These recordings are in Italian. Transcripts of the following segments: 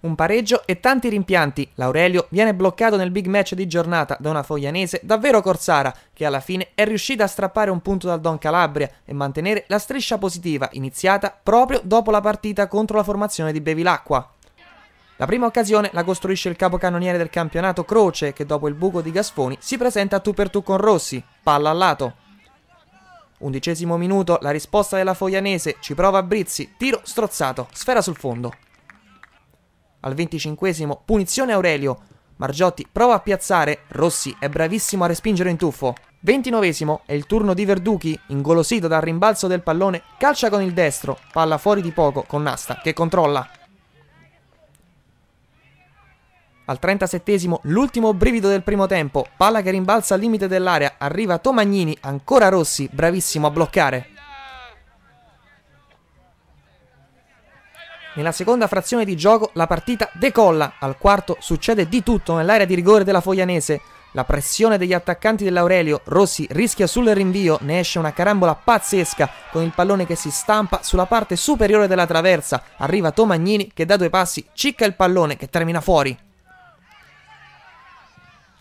Un pareggio e tanti rimpianti. L'Aurelio viene bloccato nel big match di giornata da una foglianese davvero corsara, che alla fine è riuscita a strappare un punto dal Don Calabria e mantenere la striscia positiva iniziata proprio dopo la partita contro la formazione di Bevilacqua. La prima occasione la costruisce il capocannoniere del campionato Croce, che dopo il buco di Gasfoni si presenta a tu per tu con Rossi, palla al lato. Undicesimo minuto, la risposta della Foglianese, ci prova Brizzi, tiro strozzato, sfera sul fondo al 25 punizione Aurelio. Margiotti prova a piazzare, Rossi è bravissimo a respingere in tuffo. 29 è il turno di Verducchi, ingolosito dal rimbalzo del pallone, calcia con il destro, palla fuori di poco con Nasta che controlla. Al 37 l'ultimo brivido del primo tempo, palla che rimbalza al limite dell'area, arriva Tomagnini, ancora Rossi, bravissimo a bloccare. Nella seconda frazione di gioco la partita decolla, al quarto succede di tutto nell'area di rigore della Foglianese. La pressione degli attaccanti dell'Aurelio, Rossi rischia sul rinvio, ne esce una carambola pazzesca con il pallone che si stampa sulla parte superiore della traversa. Arriva Tomagnini che da due passi cicca il pallone che termina fuori.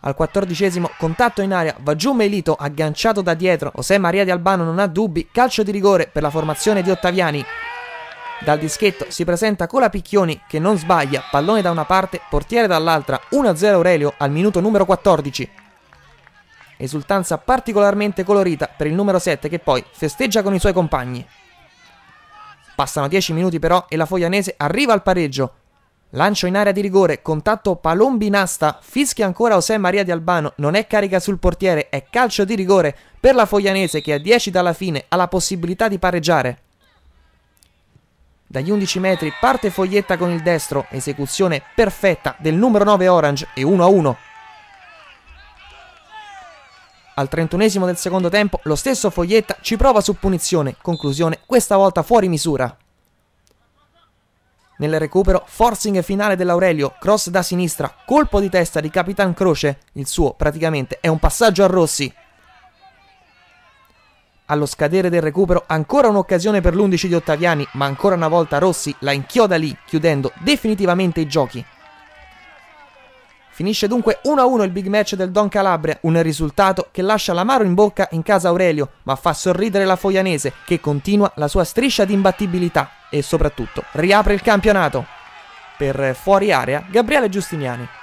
Al quattordicesimo contatto in aria va giù Melito agganciato da dietro. José Maria di Albano non ha dubbi, calcio di rigore per la formazione di Ottaviani. Dal dischetto si presenta Cola Picchioni che non sbaglia, pallone da una parte, portiere dall'altra, 1-0 Aurelio al minuto numero 14. Esultanza particolarmente colorita per il numero 7 che poi festeggia con i suoi compagni. Passano 10 minuti però e la Foglianese arriva al pareggio. Lancio in area di rigore, contatto Palombinasta, fischia ancora José Maria di Albano, non è carica sul portiere, è calcio di rigore per la Foglianese che a 10 dalla fine ha la possibilità di pareggiare. Dagli 11 metri parte Foglietta con il destro, esecuzione perfetta del numero 9 Orange e 1-1. Al 31 del secondo tempo lo stesso Foglietta ci prova su punizione, conclusione questa volta fuori misura. Nel recupero, forcing finale dell'Aurelio, cross da sinistra, colpo di testa di Capitan Croce, il suo praticamente è un passaggio a Rossi, allo scadere del recupero ancora un'occasione per l'11 di Ottaviani, ma ancora una volta Rossi la inchioda lì, chiudendo definitivamente i giochi. Finisce dunque 1-1 il big match del Don Calabria, un risultato che lascia l'amaro in bocca in casa Aurelio, ma fa sorridere la Foianese che continua la sua striscia di imbattibilità e soprattutto riapre il campionato. Per fuori area Gabriele Giustiniani.